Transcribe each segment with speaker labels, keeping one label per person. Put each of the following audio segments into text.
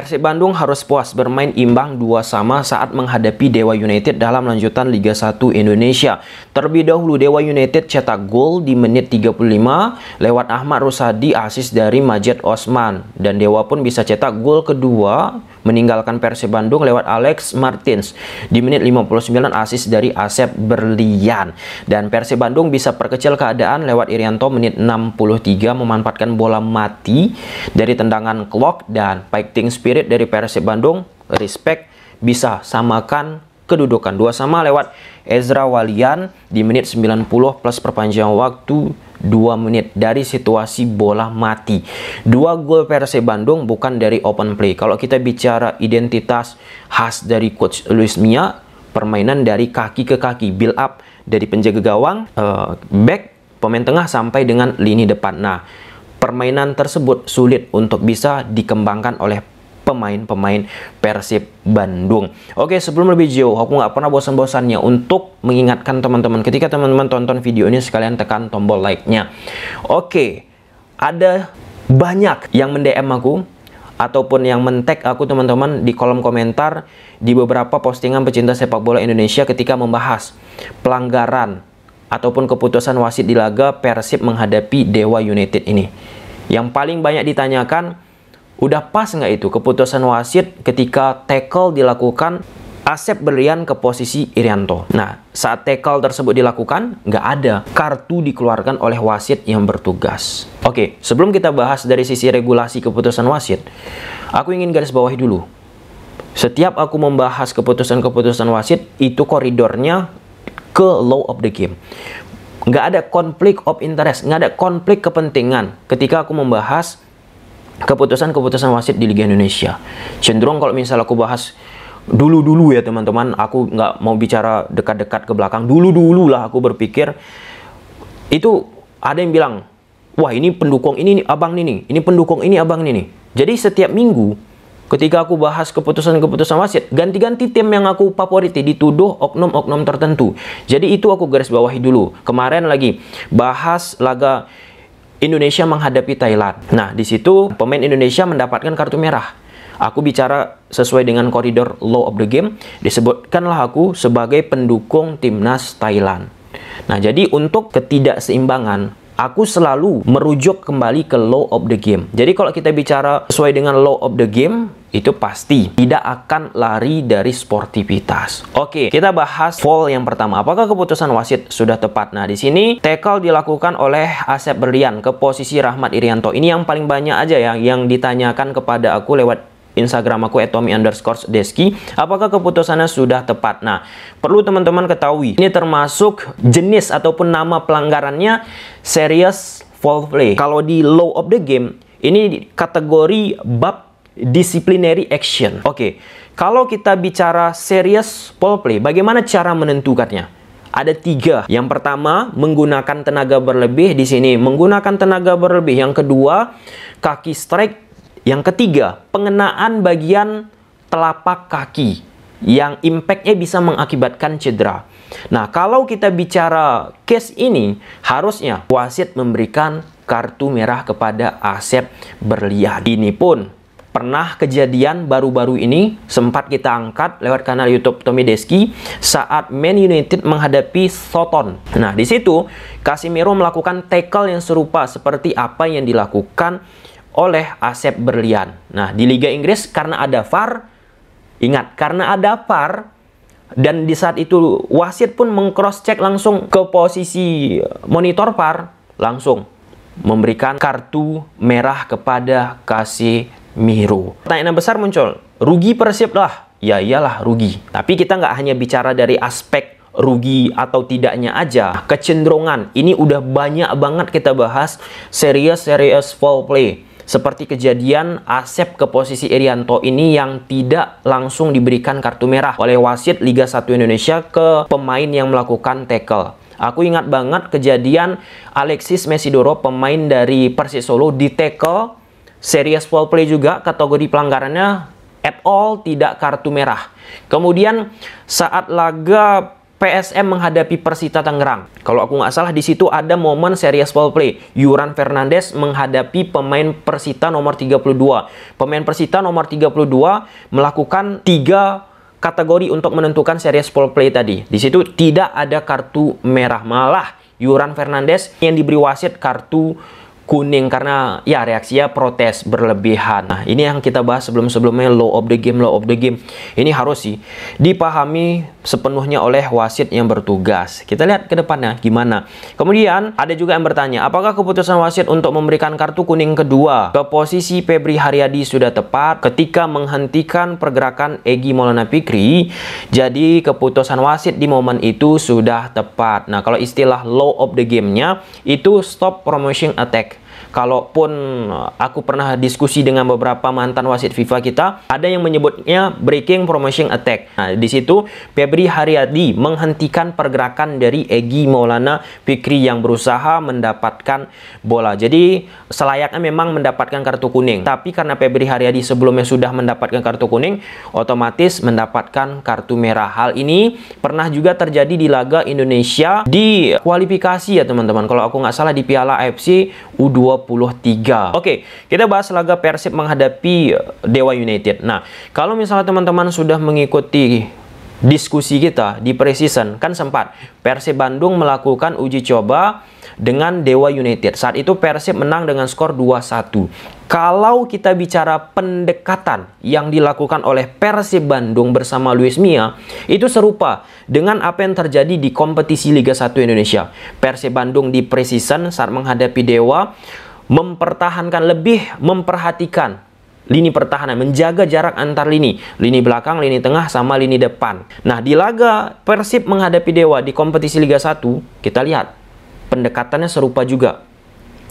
Speaker 1: Persib Bandung harus puas bermain imbang dua sama saat menghadapi Dewa United dalam lanjutan Liga 1 Indonesia. Terlebih dahulu Dewa United cetak gol di menit 35 lewat Ahmad Rusadi asis dari Majed Osman dan Dewa pun bisa cetak gol kedua meninggalkan Persib Bandung lewat Alex Martins di menit 59 asis dari Asep Berlian dan Persib Bandung bisa perkecil keadaan lewat Irianto menit 63 memanfaatkan bola mati dari tendangan Clock dan Fighting Spirit dari Persib Bandung respect bisa samakan kedudukan. Dua sama lewat Ezra Walian di menit 90 plus perpanjang waktu 2 menit dari situasi bola mati. Dua gol perse Bandung bukan dari open play. Kalau kita bicara identitas khas dari coach Luis Mia, permainan dari kaki ke kaki, build up dari penjaga gawang, uh, back, pemain tengah sampai dengan lini depan. Nah, permainan tersebut sulit untuk bisa dikembangkan oleh pemain-pemain Persib Bandung. Oke, sebelum lebih jauh, aku nggak pernah bosan-bosannya untuk mengingatkan teman-teman. Ketika teman-teman tonton video ini, sekalian tekan tombol like-nya. Oke, ada banyak yang mendm aku ataupun yang mentek aku teman-teman di kolom komentar di beberapa postingan pecinta sepak bola Indonesia ketika membahas pelanggaran ataupun keputusan wasit di laga Persib menghadapi Dewa United ini. Yang paling banyak ditanyakan Udah pas nggak itu keputusan wasit ketika tackle dilakukan Asep Berlian ke posisi Irianto. Nah, saat tackle tersebut dilakukan, nggak ada kartu dikeluarkan oleh wasit yang bertugas. Oke, sebelum kita bahas dari sisi regulasi keputusan wasit, aku ingin garis bawahi dulu. Setiap aku membahas keputusan-keputusan wasit, itu koridornya ke law of the game. Nggak ada konflik of interest, nggak ada konflik kepentingan ketika aku membahas keputusan-keputusan wasit di Liga Indonesia. Cenderung kalau misalnya aku bahas dulu-dulu ya teman-teman, aku nggak mau bicara dekat-dekat ke belakang. Dulu-dulu lah aku berpikir itu ada yang bilang, wah ini pendukung ini nih, abang ini ini pendukung ini abang ini nih. Jadi setiap minggu ketika aku bahas keputusan-keputusan wasit, ganti-ganti tim yang aku favoriti dituduh oknum-oknum tertentu. Jadi itu aku garis bawahi dulu. Kemarin lagi bahas laga Indonesia menghadapi Thailand. Nah, di situ pemain Indonesia mendapatkan kartu merah. Aku bicara sesuai dengan koridor law of the game, disebutkanlah aku sebagai pendukung timnas Thailand. Nah, jadi untuk ketidakseimbangan aku selalu merujuk kembali ke law of the game. Jadi kalau kita bicara sesuai dengan law of the game, itu pasti tidak akan lari dari sportivitas. Oke, kita bahas fall yang pertama. Apakah keputusan wasit sudah tepat? Nah, di sini tackle dilakukan oleh Asep Berlian ke posisi Rahmat Irianto. Ini yang paling banyak aja ya yang ditanyakan kepada aku lewat Instagram aku etomi underscore deski apakah keputusannya sudah tepat nah perlu teman-teman ketahui ini termasuk jenis ataupun nama pelanggarannya serious foul play kalau di law of the game ini kategori bab disciplinary action oke okay. kalau kita bicara serious foul play bagaimana cara menentukannya ada tiga. Yang pertama, menggunakan tenaga berlebih. Di sini, menggunakan tenaga berlebih. Yang kedua, kaki strike yang ketiga, pengenaan bagian telapak kaki yang impactnya bisa mengakibatkan cedera. Nah, kalau kita bicara case ini, harusnya wasit memberikan kartu merah kepada Asep Berlian. Ini pun pernah kejadian baru-baru ini sempat kita angkat lewat kanal YouTube Tommy Deski saat Man United menghadapi Soton. Nah, di situ Casemiro melakukan tackle yang serupa seperti apa yang dilakukan oleh Asep Berlian. Nah, di Liga Inggris karena ada VAR, ingat, karena ada VAR, dan di saat itu wasit pun meng cross check langsung ke posisi monitor VAR, langsung memberikan kartu merah kepada kasih Miru. Pertanyaan besar muncul, rugi Persib lah. Ya iyalah rugi. Tapi kita nggak hanya bicara dari aspek rugi atau tidaknya aja. Kecenderungan, ini udah banyak banget kita bahas Serius-serius foul play seperti kejadian Asep ke posisi Irianto ini yang tidak langsung diberikan kartu merah oleh wasit Liga 1 Indonesia ke pemain yang melakukan tackle. Aku ingat banget kejadian Alexis Mesidoro pemain dari Persis Solo di tackle serious foul play juga kategori pelanggarannya at all tidak kartu merah. Kemudian saat laga PSM menghadapi Persita Tangerang. Kalau aku nggak salah di situ ada momen serius foul play. Yuran Fernandes menghadapi pemain Persita nomor 32. Pemain Persita nomor 32 melakukan tiga kategori untuk menentukan serius foul play tadi. Di situ tidak ada kartu merah malah Yuran Fernandes yang diberi wasit kartu kuning karena ya reaksinya protes berlebihan. Nah, ini yang kita bahas sebelum-sebelumnya low of the game, low of the game. Ini harus sih dipahami sepenuhnya oleh wasit yang bertugas. Kita lihat ke depannya gimana. Kemudian ada juga yang bertanya, apakah keputusan wasit untuk memberikan kartu kuning kedua ke posisi Febri Haryadi sudah tepat ketika menghentikan pergerakan Egi Maulana Fikri? Jadi keputusan wasit di momen itu sudah tepat. Nah, kalau istilah low of the game-nya itu stop promotion attack Kalaupun aku pernah diskusi dengan beberapa mantan wasit FIFA kita, ada yang menyebutnya breaking promotion attack. Nah, di situ Febri Haryadi menghentikan pergerakan dari Egi Maulana Fikri yang berusaha mendapatkan bola. Jadi selayaknya memang mendapatkan kartu kuning, tapi karena Febri Haryadi sebelumnya sudah mendapatkan kartu kuning, otomatis mendapatkan kartu merah. Hal ini pernah juga terjadi di laga Indonesia di kualifikasi ya teman-teman. Kalau aku nggak salah di Piala AFC U20 23. Oke, kita bahas laga Persib menghadapi eh, Dewa United. Nah, kalau misalnya teman-teman sudah mengikuti diskusi kita di preseason kan sempat Persib Bandung melakukan uji coba dengan Dewa United. Saat itu Persib menang dengan skor 2-1. Kalau kita bicara pendekatan yang dilakukan oleh Persib Bandung bersama Luis Mia, itu serupa dengan apa yang terjadi di kompetisi Liga 1 Indonesia. Persib Bandung di preseason saat menghadapi Dewa mempertahankan lebih memperhatikan lini pertahanan, menjaga jarak antar lini, lini belakang, lini tengah, sama lini depan. Nah, di laga Persib menghadapi Dewa di kompetisi Liga 1, kita lihat pendekatannya serupa juga.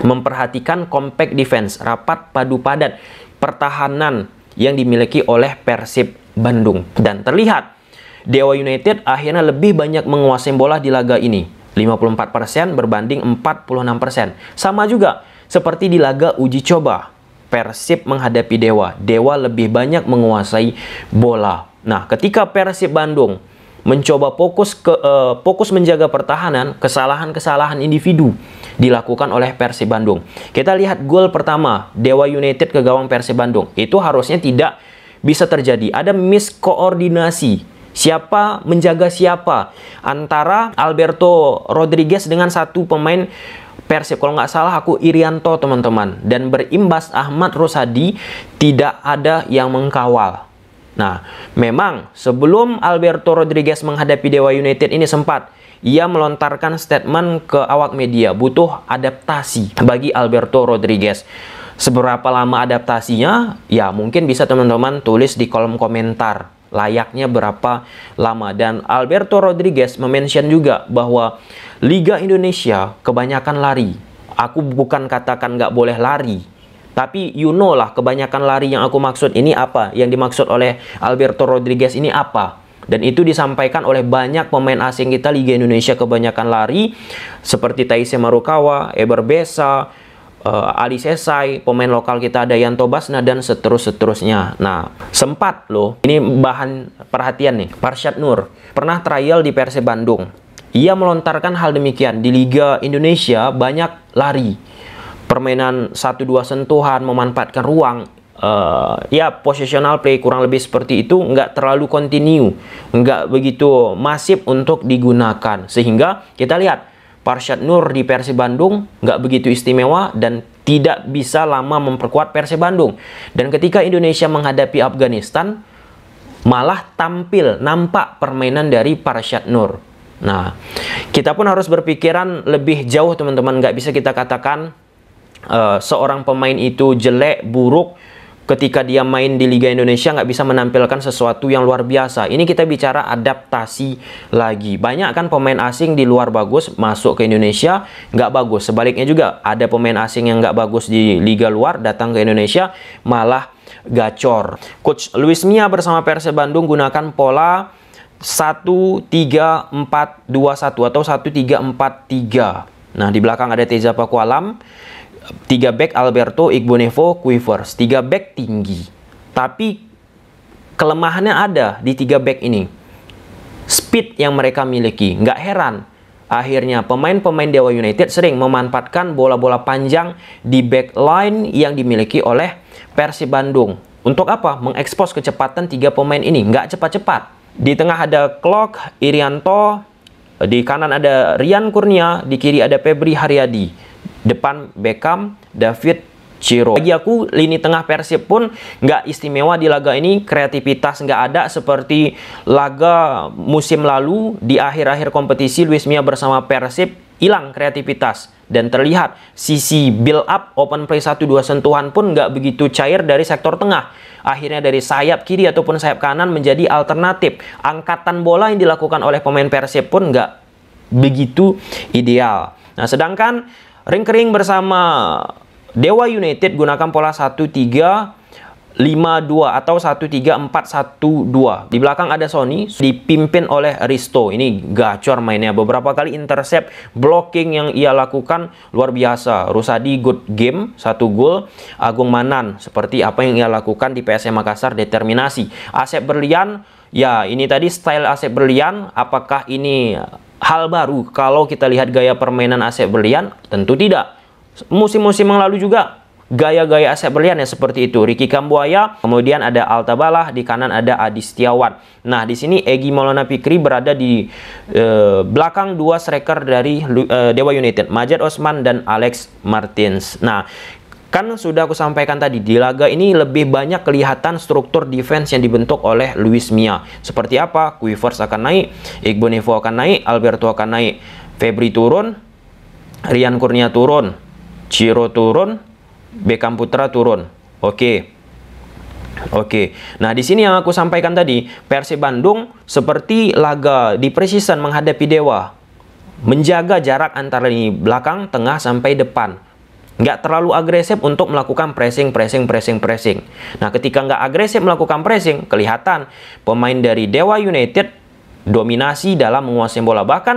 Speaker 1: Memperhatikan compact defense, rapat padu padat, pertahanan yang dimiliki oleh Persib Bandung. Dan terlihat, Dewa United akhirnya lebih banyak menguasai bola di laga ini. 54% berbanding 46%. Sama juga, seperti di laga uji coba, Persib menghadapi Dewa. Dewa lebih banyak menguasai bola. Nah, ketika Persib Bandung mencoba fokus ke uh, fokus menjaga pertahanan, kesalahan-kesalahan individu dilakukan oleh Persib Bandung. Kita lihat gol pertama Dewa United ke gawang Persib Bandung. Itu harusnya tidak bisa terjadi. Ada miskoordinasi. Siapa menjaga siapa antara Alberto Rodriguez dengan satu pemain Persib. Kalau nggak salah aku Irianto teman-teman. Dan berimbas Ahmad Rosadi tidak ada yang mengkawal. Nah, memang sebelum Alberto Rodriguez menghadapi Dewa United ini sempat ia melontarkan statement ke awak media butuh adaptasi bagi Alberto Rodriguez. Seberapa lama adaptasinya? Ya mungkin bisa teman-teman tulis di kolom komentar layaknya berapa lama. Dan Alberto Rodriguez memention juga bahwa Liga Indonesia kebanyakan lari. Aku bukan katakan nggak boleh lari, tapi you know lah kebanyakan lari yang aku maksud ini apa, yang dimaksud oleh Alberto Rodriguez ini apa. Dan itu disampaikan oleh banyak pemain asing kita Liga Indonesia kebanyakan lari seperti Taise Marukawa, Eber Besa, uh, Ali Sesai, pemain lokal kita ada Yanto Basna dan seterus-seterusnya. Nah, sempat loh. Ini bahan perhatian nih. Parsyat Nur pernah trial di Persib Bandung. Ia melontarkan hal demikian di Liga Indonesia banyak lari. Permainan satu dua sentuhan memanfaatkan ruang Uh, ya posisional play kurang lebih seperti itu nggak terlalu kontinu nggak begitu masif untuk digunakan sehingga kita lihat Parsyad Nur di Persib Bandung nggak begitu istimewa dan tidak bisa lama memperkuat Persib Bandung. Dan ketika Indonesia menghadapi Afghanistan, malah tampil nampak permainan dari Parsyad Nur. Nah, kita pun harus berpikiran lebih jauh teman-teman. Nggak bisa kita katakan uh, seorang pemain itu jelek, buruk, ketika dia main di Liga Indonesia nggak bisa menampilkan sesuatu yang luar biasa. Ini kita bicara adaptasi lagi. Banyak kan pemain asing di luar bagus masuk ke Indonesia nggak bagus. Sebaliknya juga ada pemain asing yang nggak bagus di liga luar datang ke Indonesia malah gacor. Coach Luis Mia bersama Persib Bandung gunakan pola 1-3-4-2-1 atau 1-3-4-3. Nah, di belakang ada Teza Pakualam. Tiga back Alberto, Igbonevo, Quivers. tiga back tinggi. Tapi kelemahannya ada di tiga back ini. Speed yang mereka miliki. Nggak heran. Akhirnya pemain-pemain Dewa United sering memanfaatkan bola-bola panjang di back line yang dimiliki oleh Persib Bandung. Untuk apa? Mengekspos kecepatan tiga pemain ini. Nggak cepat-cepat. Di tengah ada Klok, Irianto, di kanan ada Rian Kurnia, di kiri ada Febri Haryadi depan Beckham, David Ciro. Bagi aku lini tengah Persib pun nggak istimewa di laga ini, kreativitas nggak ada seperti laga musim lalu di akhir-akhir kompetisi Luis Mia bersama Persib hilang kreativitas dan terlihat sisi build up open play 1-2 sentuhan pun nggak begitu cair dari sektor tengah. Akhirnya dari sayap kiri ataupun sayap kanan menjadi alternatif. Angkatan bola yang dilakukan oleh pemain Persib pun nggak begitu ideal. Nah sedangkan Ring-kering bersama Dewa United gunakan pola 1-3-5-2 atau 1-3-4-1-2. Di belakang ada Sony dipimpin oleh Risto. Ini gacor mainnya. Beberapa kali intercept, blocking yang ia lakukan luar biasa. Rusadi good game, satu gol. Agung Manan seperti apa yang ia lakukan di PSM Makassar determinasi. Asep Berlian, ya ini tadi style Asep Berlian. Apakah ini hal baru kalau kita lihat gaya permainan Asep Berlian? Tentu tidak. Musim-musim yang lalu juga gaya-gaya Asep Berlian ya seperti itu. Ricky Kambuaya, kemudian ada Altabalah, di kanan ada Adi Setiawan. Nah, di sini Egi Maulana Pikri berada di eh, belakang dua striker dari eh, Dewa United, Majed Osman dan Alex Martins. Nah, Kan sudah aku sampaikan tadi, di laga ini lebih banyak kelihatan struktur defense yang dibentuk oleh Luis Mia. Seperti apa? Quivers akan naik, Igbonevo akan naik, Alberto akan naik, Febri turun, Rian Kurnia turun, Ciro turun, Beckham Putra turun. Oke. Okay. Oke, nah di sini yang aku sampaikan tadi, Persib Bandung seperti laga di precision menghadapi Dewa, menjaga jarak antara ini belakang, tengah sampai depan. Nggak terlalu agresif untuk melakukan pressing, pressing, pressing, pressing. Nah, ketika nggak agresif melakukan pressing, kelihatan pemain dari Dewa United dominasi dalam menguasai bola. Bahkan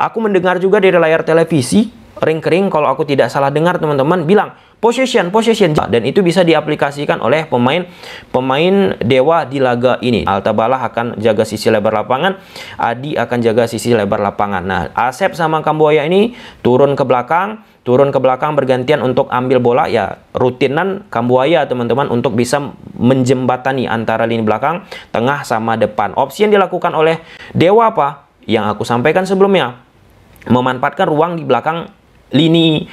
Speaker 1: aku mendengar juga dari layar televisi, ring-ring kalau aku tidak salah dengar teman-teman bilang, possession, possession dan itu bisa diaplikasikan oleh pemain pemain Dewa di laga ini. Altabalah akan jaga sisi lebar lapangan, Adi akan jaga sisi lebar lapangan. Nah, Asep sama Kamboya ini turun ke belakang, turun ke belakang bergantian untuk ambil bola ya rutinan Kambuaya teman-teman untuk bisa menjembatani antara lini belakang, tengah sama depan. Opsi yang dilakukan oleh Dewa apa? Yang aku sampaikan sebelumnya memanfaatkan ruang di belakang lini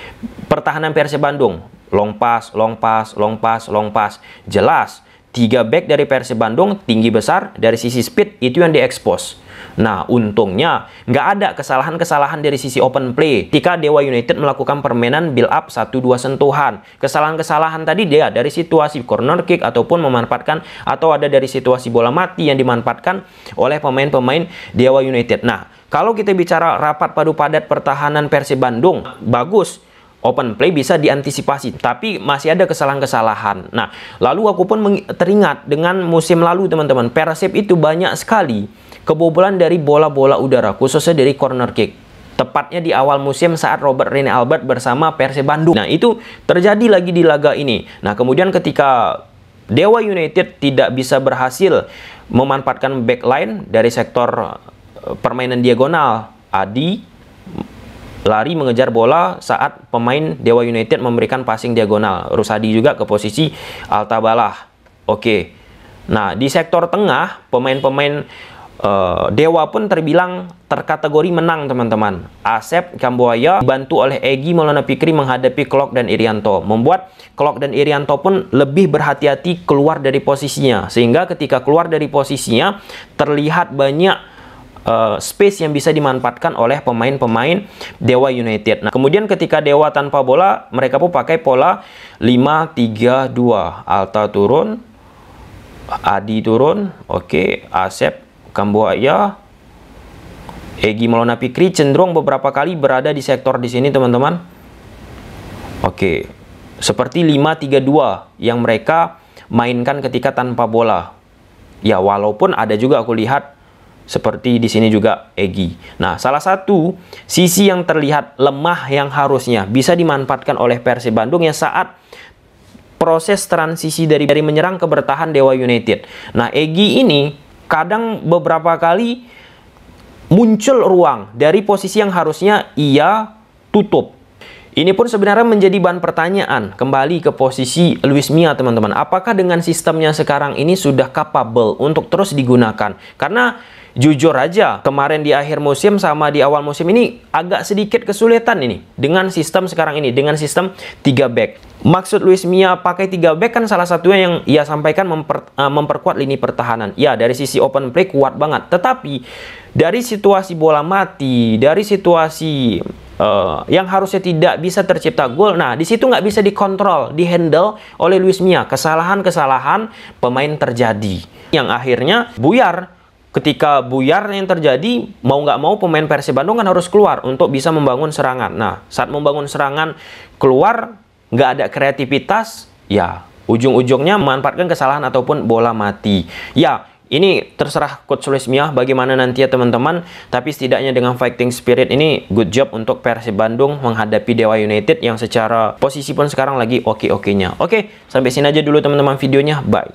Speaker 1: pertahanan Persib Bandung long pass, long pass, long pass, long pass. Jelas, tiga back dari Persib Bandung tinggi besar dari sisi speed itu yang diekspos. Nah, untungnya nggak ada kesalahan-kesalahan dari sisi open play. Ketika Dewa United melakukan permainan build up 1-2 sentuhan. Kesalahan-kesalahan tadi dia dari situasi corner kick ataupun memanfaatkan atau ada dari situasi bola mati yang dimanfaatkan oleh pemain-pemain Dewa United. Nah, kalau kita bicara rapat padu padat pertahanan Persib Bandung, bagus open play bisa diantisipasi, tapi masih ada kesalahan-kesalahan. Nah, lalu aku pun teringat dengan musim lalu teman-teman, Persib itu banyak sekali kebobolan dari bola-bola udara, khususnya dari corner kick tepatnya di awal musim saat Robert Rene Albert bersama Persib Bandung. Nah, itu terjadi lagi di laga ini. Nah, kemudian ketika Dewa United tidak bisa berhasil memanfaatkan backline dari sektor eh, permainan diagonal Adi, lari mengejar bola saat pemain Dewa United memberikan passing diagonal. Rusadi juga ke posisi Altabalah. Oke. Nah, di sektor tengah, pemain-pemain uh, Dewa pun terbilang terkategori menang, teman-teman. Asep Kambuaya dibantu oleh Egi Maulana Pikri menghadapi Klok dan Irianto. Membuat Klok dan Irianto pun lebih berhati-hati keluar dari posisinya. Sehingga ketika keluar dari posisinya, terlihat banyak Eh, space yang bisa dimanfaatkan oleh pemain-pemain Dewa United. Nah, kemudian ketika Dewa tanpa bola, mereka pun pakai pola 5-3-2. Alta turun, Adi turun, oke, okay, Asep, Kambuaya, Egi Maulana Pikri cenderung beberapa kali berada di sektor di sini, teman-teman. Oke, okay. seperti 5-3-2 yang mereka mainkan ketika tanpa bola. Ya, walaupun ada juga aku lihat seperti di sini juga Egi. Nah, salah satu sisi yang terlihat lemah yang harusnya bisa dimanfaatkan oleh Persib Bandung yang saat proses transisi dari dari menyerang ke bertahan Dewa United. Nah, Egi ini kadang beberapa kali muncul ruang dari posisi yang harusnya ia tutup. Ini pun sebenarnya menjadi bahan pertanyaan kembali ke posisi Luis Mia teman-teman. Apakah dengan sistemnya sekarang ini sudah capable untuk terus digunakan? Karena jujur aja kemarin di akhir musim sama di awal musim ini agak sedikit kesulitan ini dengan sistem sekarang ini dengan sistem 3 back. Maksud Luis Mia pakai 3 back kan salah satunya yang ia sampaikan memper, uh, memperkuat lini pertahanan. Ya, dari sisi open play kuat banget. Tetapi dari situasi bola mati, dari situasi uh, yang harusnya tidak bisa tercipta gol. Nah, di situ nggak bisa dikontrol, dihandle oleh Luis Mia. Kesalahan-kesalahan pemain terjadi yang akhirnya buyar ketika buyar yang terjadi mau nggak mau pemain Persib Bandung kan harus keluar untuk bisa membangun serangan. Nah saat membangun serangan keluar nggak ada kreativitas ya ujung-ujungnya memanfaatkan kesalahan ataupun bola mati. Ya ini terserah Coach Luis Mia bagaimana nanti ya teman-teman tapi setidaknya dengan fighting spirit ini good job untuk Persib Bandung menghadapi Dewa United yang secara posisi pun sekarang lagi oke-oke-nya. Oke, sampai sini aja dulu teman-teman videonya. Bye.